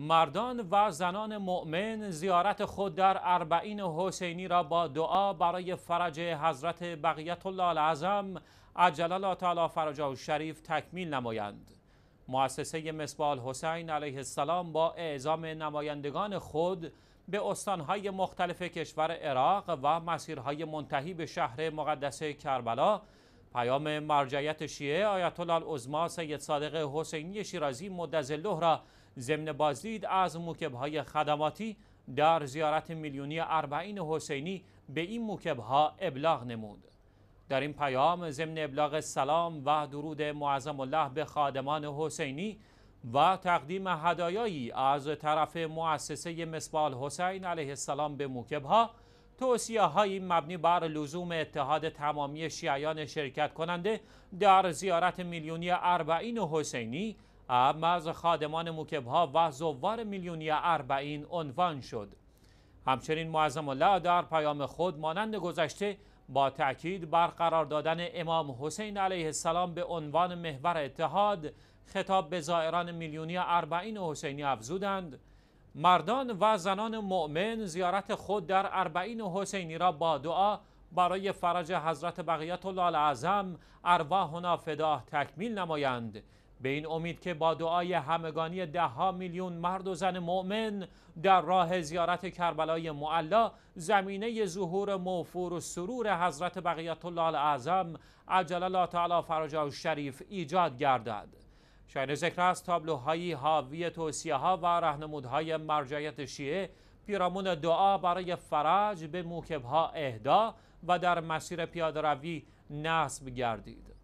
مردان و زنان مؤمن زیارت خود در اربعین حسینی را با دعا برای فرج حضرت بقیت الله العظم عجل الله تعالی فرجه و شریف تکمیل نمایند مؤسسه مسبال حسین علیه السلام با اعزام نمایندگان خود به استانهای مختلف کشور عراق و مسیرهای منتهی به شهر مقدس کربلا پیام مرجعیت شیعه آیت الله سید صادق حسینی شیرازی مدظله را ضمن بازدید از موکبهای خدماتی در زیارت میلیونی اربعین حسینی به این موکبها ابلاغ نمود در این پیام ضمن ابلاغ سلام و درود معظم الله به خادمان حسینی و تقدیم هدایایی از طرف مؤسسه مسبال حسین علیه السلام به موکبها توصیه های مبنی بر لزوم اتحاد تمامی شیعیان شرکت کننده در زیارت میلیونی اربعین حسینی اما از خادمان موکبها و زوار میلیونی اربعین عنوان شد همچنین معظم الله در پیام خود مانند گذشته با تأکید بر قرار دادن امام حسین علیه السلام به عنوان محور اتحاد خطاب به زائران میلیونی اربعین حسینی افزودند مردان و زنان مؤمن زیارت خود در اربعین حسینی را با دعا برای فرج حضرت بقیت الله اعظم ارواحنا فداه تکمیل نمایند به این امید که با دعای همگانی ده ها میلیون مرد و زن مؤمن در راه زیارت کربلای معلا زمینه ظهور موفور و سرور حضرت بقیت الله اعظم عجل الله تعالی فرجا و شریف ایجاد گردد شاید ذکر است تابلوهایی حاوی توصیه ها و رهنمودهای مرجعیت شیعه پیرامون دعا برای فرج به موکبها اهدا و در مسیر پیاده روی نصب گردید